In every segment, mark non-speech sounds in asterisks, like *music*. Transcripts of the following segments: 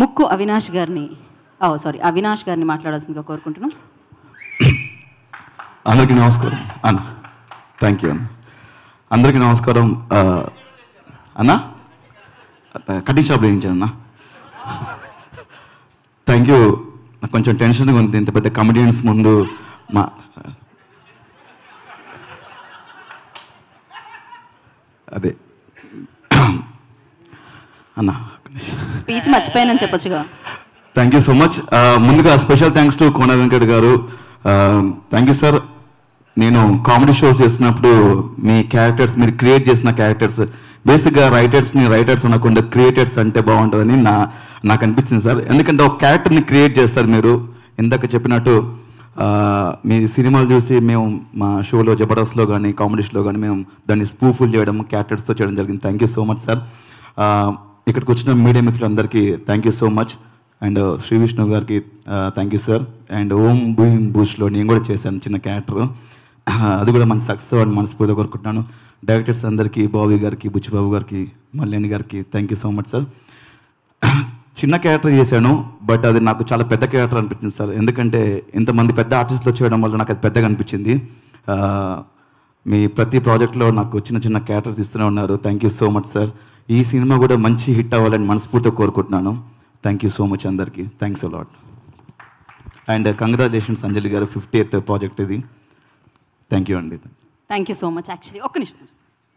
ముక్కు అవినాష్ గారిని ఓ సారీ అవినాష్ గారిని మాట్లాడాల్సిందిగా కోరుకుంటున్నాం అందరికీ నమస్కారం అన్న థ్యాంక్ యూ అన్న అందరికీ నమస్కారం అన్న కటింగ్ షాప్ వేయించాను అన్న థ్యాంక్ యూ కొంచెం టెన్షన్గా ఉంది ఇంత పెద్ద కమెడియన్స్ ముందు మా అదే అన్న స్పీచ్ మర్చిపోయానని థ్యాంక్ యూ సో మచ్ ముందుగా special thanks to Kona Venkat గారు థ్యాంక్ యూ సార్ నేను కామెడీ షోస్ చేసినప్పుడు మీ క్యారెక్టర్స్ మీరు క్రియేట్ చేసిన క్యారెక్టర్స్ బేసిక్గా రైటర్స్ని రైటర్స్ అనకుండా క్రియేటర్స్ అంటే బాగుంటుందని నా నాకు అనిపించింది సార్ ఎందుకంటే ఒక క్యారెక్టర్ని క్రియేట్ చేస్తారు మీరు ఇందాక చెప్పినట్టు uh, మీ సినిమాలు చూసి మేము మా షోలో జబర్దస్త్లో కానీ కామెడీ షోలో కానీ మేము దాన్ని స్పూఫుల్ చేయడం క్యారెక్టర్స్తో చేయడం జరిగింది thank you so much sir ఇక్కడికి వచ్చిన మీడియా మిత్రులందరికీ thank you so much and Shri Vishnu గారికి థ్యాంక్ యూ సార్ అండ్ ఓం భూమి బూష్లో నేను కూడా చేశాను చిన్న క్యారెక్టర్ *laughs* అది కూడా మన సక్సెస్ అని మనస్ఫూర్తిగా కోరుకుంటున్నాను డైరెక్టర్స్ అందరికీ బాబీ గారికి బుచ్చిబాబు గారికి మల్లెని గారికి thank you so much sir చిన్న క్యారెక్టర్ చేశాను బట్ అది నాకు చాలా పెద్ద క్యారెక్టర్ అనిపించింది సార్ ఎందుకంటే ఇంతమంది పెద్ద ఆర్టిస్టులు చేయడం వల్ల నాకు అది పెద్దగా అనిపించింది uh, మీ ప్రతి ప్రాజెక్ట్లో నాకు చిన్న చిన్న క్యారెక్టర్స్ ఇస్తూనే ఉన్నారు thank you so much sir ఈ సినిమా కూడా మంచి హిట్ అవ్వాలని మనస్ఫూర్తిగా కోరుకుంటున్నాను థ్యాంక్ యూ సో మచ్ అందరికీ thanks a lot and congratulations Anjali గారు ఫిఫ్టీ ఎయిత్ ప్రాజెక్ట్ ఇది థ్యాంక్ యూ అండి thank you so much actually ఒక నిమిషం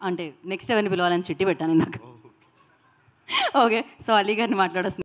అంటే నెక్స్ట్ ఎవరిని పిలవాలని చిట్టి పెట్టాను ఇందాక ఓకే సో అలీ గారిని మాట్లాడేస్తున్నాను